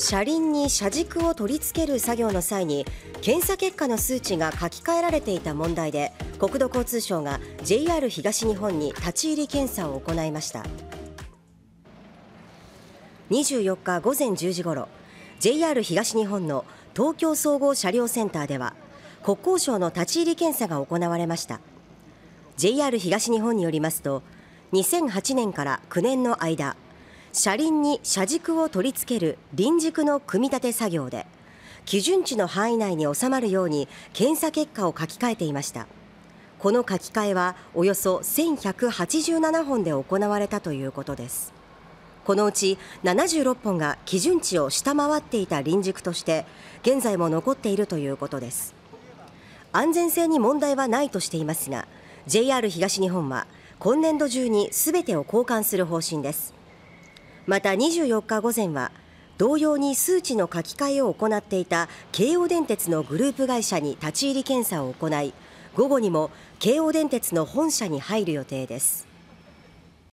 車輪に車軸を取り付ける作業の際に検査結果の数値が書き換えられていた問題で国土交通省が JR 東日本に立ち入り検査を行いました24日午前10時ごろ JR 東日本の東京総合車両センターでは国交省の立ち入り検査が行われました JR 東日本によりますと2008年から9年の間車輪に車軸を取り付ける輪軸の組み立て作業で基準値の範囲内に収まるように検査結果を書き換えていましたこの書き換えはおよそ1187本で行われたということですこのうち76本が基準値を下回っていた輪軸として現在も残っているということです安全性に問題はないとしていますが JR 東日本は今年度中にすべてを交換する方針ですまた24日午前は同様に数値の書き換えを行っていた京王電鉄のグループ会社に立ち入り検査を行い午後にも京王電鉄の本社に入る予定です